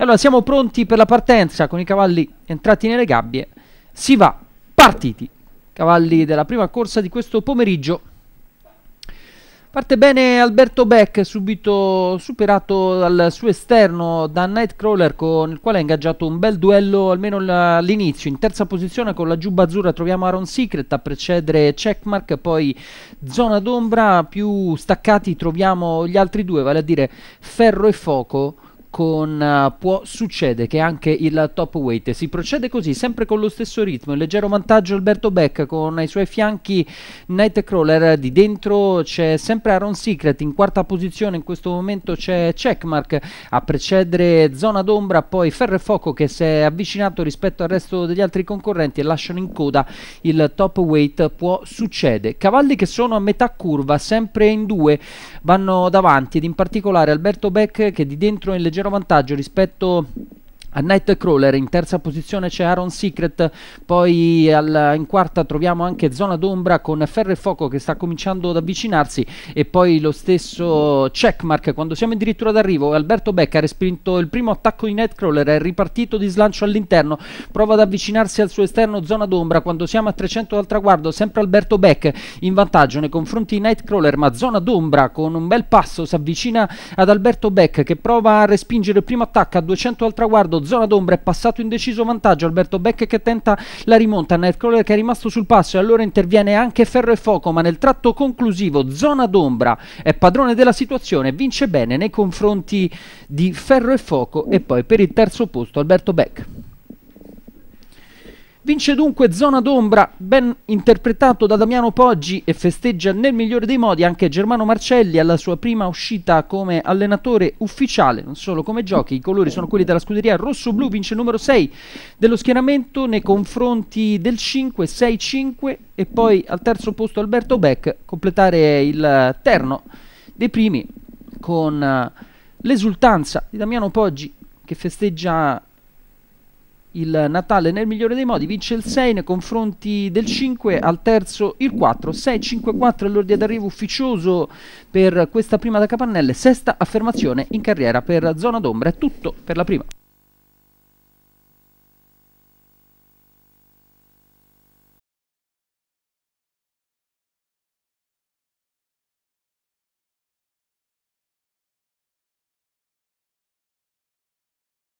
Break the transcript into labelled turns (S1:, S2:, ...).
S1: E allora siamo pronti per la partenza con i cavalli entrati nelle gabbie. Si va, partiti! Cavalli della prima corsa di questo pomeriggio. Parte bene Alberto Beck, subito superato dal suo esterno da Nightcrawler con il quale ha ingaggiato un bel duello almeno all'inizio. In terza posizione con la giubba azzurra troviamo Aaron Secret a precedere Checkmark, poi zona d'ombra, più staccati troviamo gli altri due, vale a dire Ferro e Foco con uh, può succede che anche il top weight si procede così sempre con lo stesso ritmo il leggero vantaggio Alberto Beck con ai suoi fianchi Nightcrawler di dentro c'è sempre Aaron Secret in quarta posizione in questo momento c'è Checkmark a precedere Zona d'Ombra poi Ferro e Fuoco che si è avvicinato rispetto al resto degli altri concorrenti e lasciano in coda il top weight può succede cavalli che sono a metà curva sempre in due vanno davanti ed in particolare Alberto Beck che di dentro è in leggero leggero vantaggio rispetto a Nightcrawler in terza posizione c'è Aaron Secret, poi al, in quarta troviamo anche Zona d'Ombra con Ferro e Fuoco che sta cominciando ad avvicinarsi e poi lo stesso checkmark quando siamo addirittura d'arrivo. Alberto Beck ha respinto il primo attacco di Nightcrawler, è ripartito di slancio all'interno, prova ad avvicinarsi al suo esterno Zona d'Ombra quando siamo a 300 dal traguardo, sempre Alberto Beck in vantaggio nei confronti di Nightcrawler ma Zona d'Ombra con un bel passo si avvicina ad Alberto Beck che prova a respingere il primo attacco a 200 dal traguardo zona d'ombra, è passato in deciso vantaggio, Alberto Beck che tenta la rimonta, Nightcrawler che è rimasto sul passo e allora interviene anche Ferro e Foco, ma nel tratto conclusivo, zona d'ombra, è padrone della situazione, vince bene nei confronti di Ferro e Foco e poi per il terzo posto Alberto Beck. Vince dunque Zona d'ombra, ben interpretato da Damiano Poggi e festeggia nel migliore dei modi anche Germano Marcelli alla sua prima uscita come allenatore ufficiale, non solo come giochi, i colori sono quelli della scuderia rosso-blu, vince numero 6 dello schieramento nei confronti del 5, 6-5 e poi al terzo posto Alberto Beck, completare il terno dei primi con l'esultanza di Damiano Poggi che festeggia il Natale nel migliore dei modi vince il 6 nei confronti del 5 al terzo il 4 6 5 4 è l'ordine d'arrivo ufficioso per questa prima da capannelle sesta affermazione in carriera per zona d'ombra è tutto per la prima